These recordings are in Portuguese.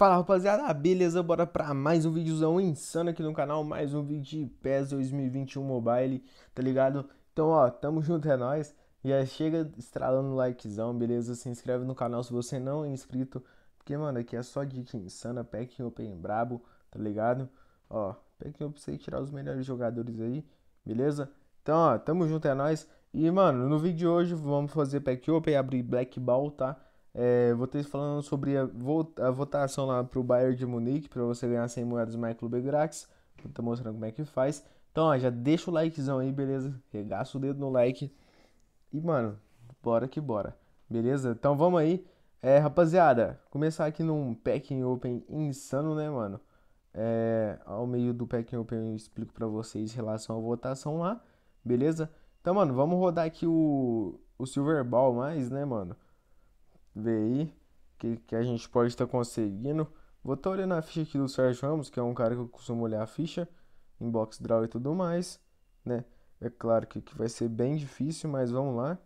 Fala rapaziada, beleza? Bora pra mais um vídeozão insano aqui no canal, mais um vídeo de PES 2021 Mobile, tá ligado? Então ó, tamo junto, é nóis, já chega estralando o likezão, beleza? Se inscreve no canal se você não é inscrito, porque mano, aqui é só dica insana, pack open brabo, tá ligado? Ó, pack open pra tirar os melhores jogadores aí, beleza? Então ó, tamo junto, é nóis, e mano, no vídeo de hoje vamos fazer pack open, abrir black ball, tá? É, ter falando sobre a, a votação lá pro Bayern de Munique, para você ganhar 100 moedas mais Clube Grátis. Tá mostrando como é que faz. Então, ó, já deixa o likezão aí, beleza? Regaça o dedo no like. E, mano, bora que bora. Beleza? Então, vamos aí. É, rapaziada, começar aqui num Packing Open insano, né, mano? É, ao meio do Packing Open eu explico pra vocês em relação à votação lá, beleza? Então, mano, vamos rodar aqui o, o Silver Ball mais, né, mano? ver aí o que, que a gente pode estar tá conseguindo. Vou estar tá olhando a ficha aqui do Sérgio Ramos, que é um cara que eu costumo olhar a ficha, em box draw e tudo mais, né? É claro que, que vai ser bem difícil, mas vamos lá.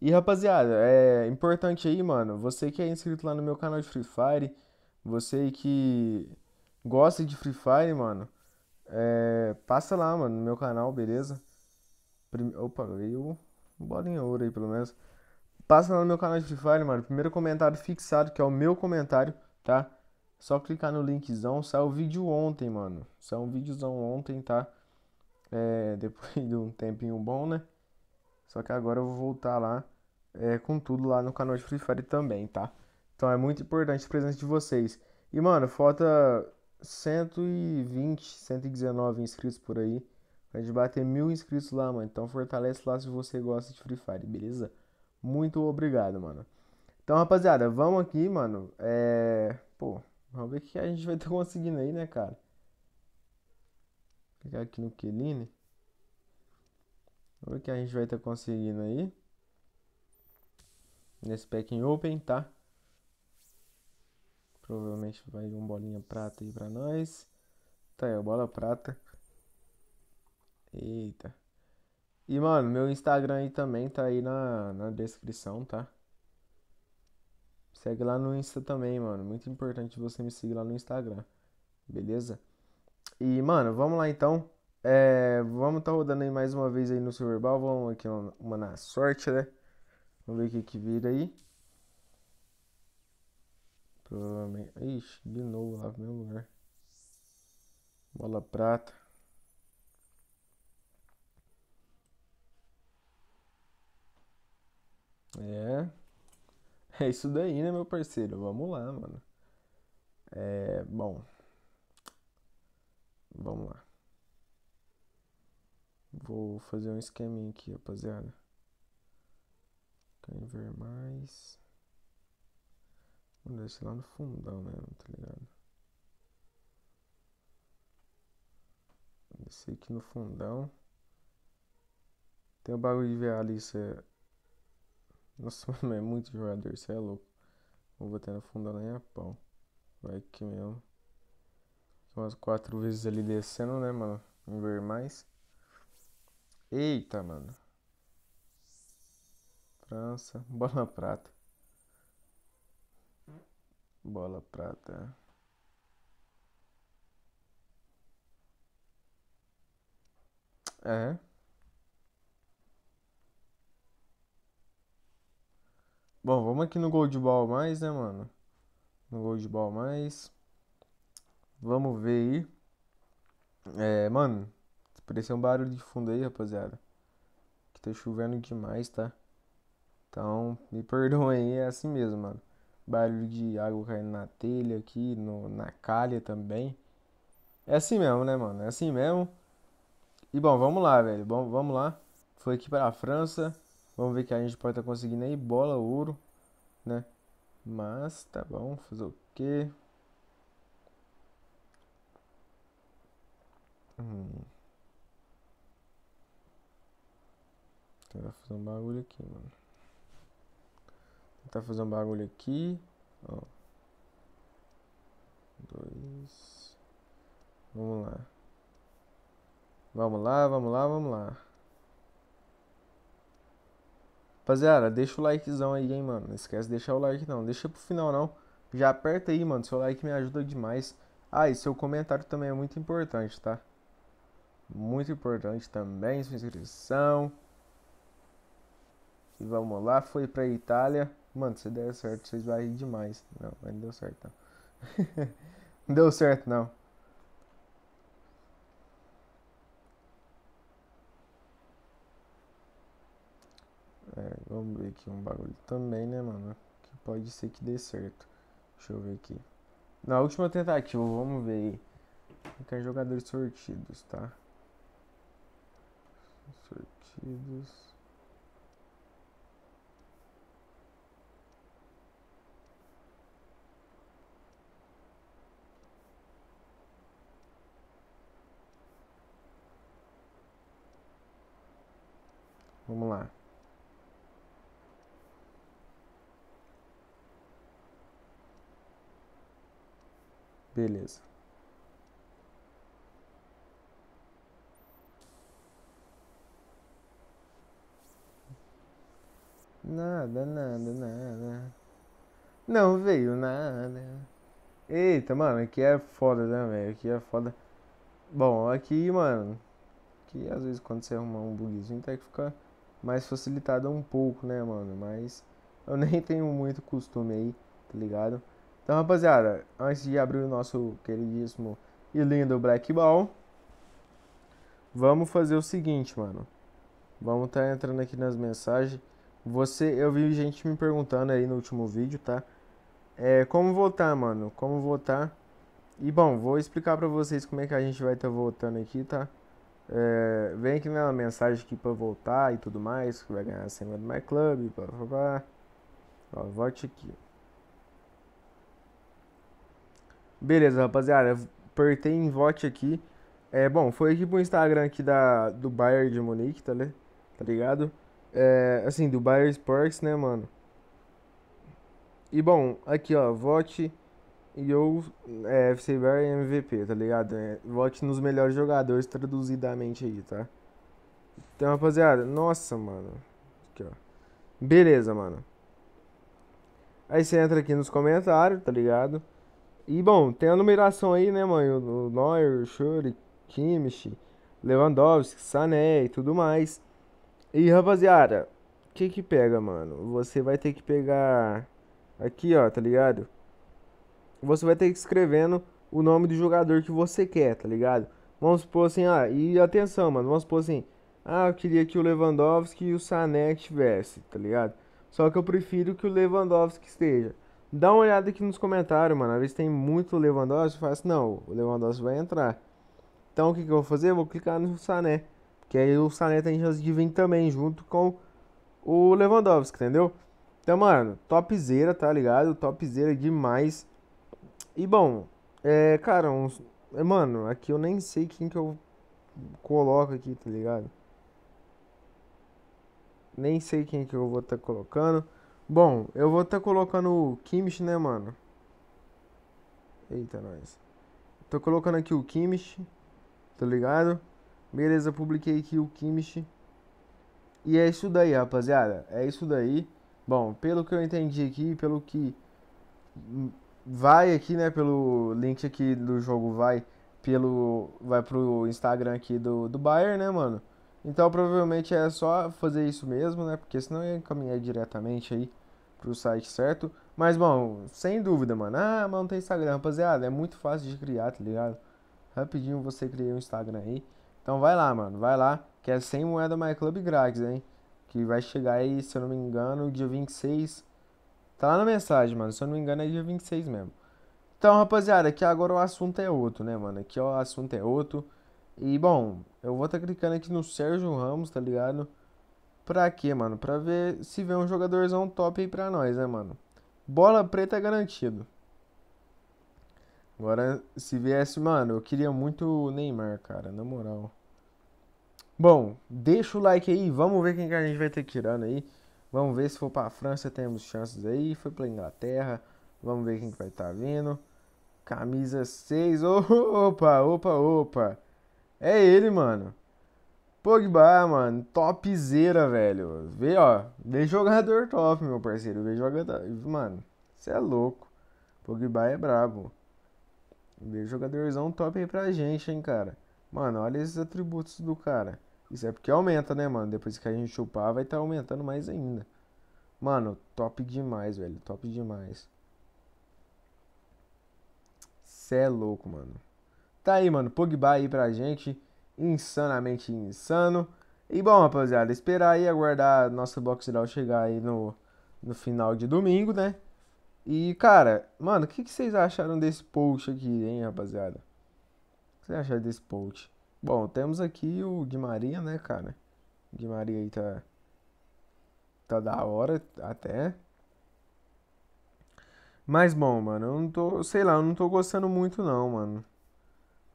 E rapaziada, é importante aí, mano, você que é inscrito lá no meu canal de Free Fire, você que gosta de Free Fire, mano, é, passa lá, mano, no meu canal, beleza? Prime... Opa, veio um em ouro aí, pelo menos. Passa lá no meu canal de Free Fire, mano. Primeiro comentário fixado, que é o meu comentário, tá? Só clicar no linkzão. Saiu o vídeo ontem, mano. Saiu um vídeozão ontem, tá? É, depois de um tempinho bom, né? Só que agora eu vou voltar lá é, com tudo lá no canal de Free Fire também, tá? Então é muito importante a presença de vocês. E, mano, falta 120, 119 inscritos por aí. Pra gente bater mil inscritos lá, mano. Então fortalece lá se você gosta de Free Fire, beleza? Muito obrigado, mano. Então, rapaziada, vamos aqui, mano. É. Pô, vamos ver o que a gente vai estar conseguindo aí, né, cara? Vou clicar aqui no Queline. Vamos ver o que a gente vai estar conseguindo aí. Nesse packing open, tá? Provavelmente vai um bolinha prata aí pra nós. Tá aí, bola prata. Eita. E, mano, meu Instagram aí também tá aí na, na descrição, tá? Segue lá no Insta também, mano. Muito importante você me seguir lá no Instagram. Beleza? E, mano, vamos lá então. É, vamos tá rodando aí mais uma vez aí no Silverball. Vamos aqui uma, uma na sorte, né? Vamos ver o que que vira aí. Provavelmente. Ixi, de novo lá no mesmo lugar. Bola prata. É. É isso daí, né, meu parceiro? Vamos lá, mano. É. Bom. Vamos lá. Vou fazer um esqueminha aqui, rapaziada. Quer ver mais? Vou deixar lá no fundão mesmo, tá ligado? descer aqui no fundão. Tem o um bagulho de ver a lista nossa, mano, é muito jogador, isso é louco. Vou botar na funda nem a pau. Vai que mesmo. Umas quatro vezes ali descendo, né, mano? Vamos ver mais. Eita, mano. França. Bola prata. Bola prata. É. Bom, vamos aqui no Ball mais, né, mano? No Ball mais. Vamos ver aí. É, mano, se um barulho de fundo aí, rapaziada. Que tá chovendo demais, tá? Então, me perdoem aí, é assim mesmo, mano. Barulho de água caindo na telha aqui, no, na calha também. É assim mesmo, né, mano? É assim mesmo. E bom, vamos lá, velho. Bom, vamos lá. Foi aqui para a França. Vamos ver que a gente pode estar tá conseguindo aí. Bola, ouro, né? Mas tá bom, fazer o quê? Hum. Tentar fazer um bagulho aqui, mano. Tentar fazer um bagulho aqui. Ó. Dois. Vamos lá. Vamos lá, vamos lá, vamos lá. Rapaziada, deixa o likezão aí, hein, mano. Não esquece de deixar o like, não. Deixa pro final, não. Já aperta aí, mano. Seu like me ajuda demais. Ah, e seu comentário também é muito importante, tá? Muito importante também. Sua inscrição. E vamos lá. Foi pra Itália. Mano, se der certo, vocês vão rir demais. Não, mas não deu certo, não. não deu certo, não. É, vamos ver aqui um bagulho também, né, mano? Que pode ser que dê certo. Deixa eu ver aqui. Na última tentativa, vamos ver aí. Ficar é jogadores sortidos, tá? Sortidos. Vamos lá. Beleza. Nada, nada, nada. Não veio nada. Eita, mano, aqui é foda, né, velho? Aqui é foda. Bom, aqui, mano. Que às vezes quando você arrumar um bugzinho até que fica mais facilitado um pouco, né, mano? Mas eu nem tenho muito costume aí, tá ligado? Então, rapaziada, antes de abrir o nosso queridíssimo e lindo Black Ball, vamos fazer o seguinte, mano. Vamos estar tá entrando aqui nas mensagens. Você, eu vi gente me perguntando aí no último vídeo, tá? É, como votar, mano? Como votar? E bom, vou explicar pra vocês como é que a gente vai estar tá votando aqui, tá? É, vem aqui na mensagem aqui pra votar e tudo mais, que vai ganhar a semana do My Club, blá blá blá. Ó, vote aqui. Beleza, rapaziada. Apertei em vote aqui. É, bom, foi aqui pro Instagram aqui da, do Bayern de Munique, tá, né? tá ligado? É, assim, do Bayern Sports, né, mano? E, bom, aqui, ó, vote e eu é, FC Bayern MVP, tá ligado? É, vote nos melhores jogadores traduzidamente aí, tá? Então, rapaziada, nossa, mano. Aqui, ó. Beleza, mano. Aí você entra aqui nos comentários, tá ligado? E bom, tem a numeração aí, né, mano? O Neuer, o Schuri, Kimmich, Lewandowski, Sané e tudo mais. E rapaziada, o que que pega, mano? Você vai ter que pegar aqui, ó, tá ligado? Você vai ter que escrevendo o nome do jogador que você quer, tá ligado? Vamos supor assim, ah, e atenção, mano, vamos supor assim, ah, eu queria que o Lewandowski e o Sané estivessem, tá ligado? Só que eu prefiro que o Lewandowski esteja. Dá uma olhada aqui nos comentários, mano. Às vezes tem muito Lewandowski, faz assim, não, o Lewandowski vai entrar. Então o que, que eu vou fazer? Eu vou clicar no Sané. Porque aí o Sané tem chance de vir também junto com o Lewandowski, entendeu? Então, mano, topzera, tá ligado? Topzera demais. E bom, é, cara, uns. É, mano, aqui eu nem sei quem que eu coloco aqui, tá ligado? Nem sei quem que eu vou estar tá colocando. Bom, eu vou estar tá colocando o Kimish, né, mano? Eita, nós. Tô colocando aqui o Kimish. tá ligado? Beleza, publiquei aqui o Kimish. E é isso daí, rapaziada. É isso daí. Bom, pelo que eu entendi aqui, pelo que vai aqui, né, pelo link aqui do jogo vai pelo vai pro Instagram aqui do do Bayern, né, mano? Então provavelmente é só fazer isso mesmo, né? Porque senão ia encaminhar diretamente aí pro site, certo? Mas, bom, sem dúvida, mano. Ah, mas não tem Instagram, rapaziada. É muito fácil de criar, tá ligado? Rapidinho você cria um Instagram aí. Então vai lá, mano. Vai lá. Que é 100 moeda My Club grátis, hein? Que vai chegar aí, se eu não me engano, dia 26. Tá lá na mensagem, mano. Se eu não me engano, é dia 26 mesmo. Então, rapaziada, aqui agora o assunto é outro, né, mano? Aqui ó, o assunto é outro. E, bom, eu vou estar tá clicando aqui no Sérgio Ramos, tá ligado? Pra quê, mano? Pra ver se vê um jogadorzão top aí pra nós, né, mano? Bola preta é garantido. Agora, se viesse, mano, eu queria muito o Neymar, cara, na moral. Bom, deixa o like aí, vamos ver quem que a gente vai ter tirando aí. Vamos ver se for pra França, temos chances aí. Foi pra Inglaterra, vamos ver quem que vai estar tá vindo. Camisa 6, opa, opa, opa. É ele, mano. Pogba, mano, topzera, velho. Vê, ó, vê jogador top, meu parceiro. Vê jogador. Mano, você é louco. Pogba é brabo. Vê jogadorzão top aí pra gente, hein, cara. Mano, olha esses atributos do cara. Isso é porque aumenta, né, mano? Depois que a gente chupar, vai estar tá aumentando mais ainda. Mano, top demais, velho. Top demais. Cê é louco, mano. Tá aí, mano. Pogba aí pra gente insanamente insano. E bom, rapaziada, esperar aí, aguardar nosso box geral chegar aí no, no final de domingo, né? E, cara, mano, o que, que, vocês acharam desse post aqui, hein, rapaziada? O que vocês acharam desse post? Bom, temos aqui o de Maria, né, cara? O de Maria aí tá. Tá da hora até. Mas bom, mano, eu não tô. Sei lá, eu não tô gostando muito, não, mano.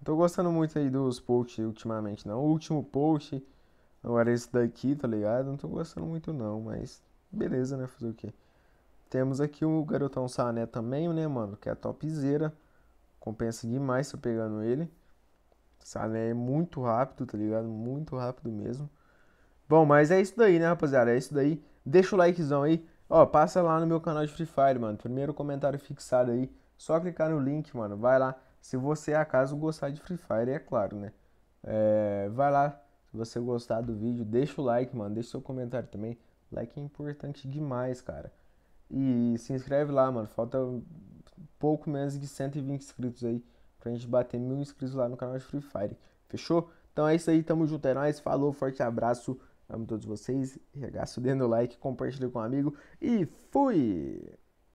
Tô gostando muito aí dos posts ultimamente, não. O último post não era esse daqui, tá ligado? Não tô gostando muito, não, mas beleza, né? Fazer o quê? Temos aqui o Garotão Sané também, né, mano? Que é topzera. Compensa demais se eu pegando ele. Sané é muito rápido, tá ligado? Muito rápido mesmo. Bom, mas é isso daí, né, rapaziada? É isso daí. Deixa o likezão aí. Ó, passa lá no meu canal de Free Fire, mano. Primeiro comentário fixado aí. Só clicar no link, mano. Vai lá. Se você acaso gostar de Free Fire, é claro, né? É, vai lá, se você gostar do vídeo, deixa o like, mano, deixa o seu comentário também. Like é importante demais, cara. E se inscreve lá, mano. Falta pouco menos de 120 inscritos aí pra gente bater mil inscritos lá no canal de Free Fire. Fechou? Então é isso aí, tamo junto, é nóis. Falou, forte abraço. Amo todos vocês. Regaço, dê no like, compartilha com um amigo e fui!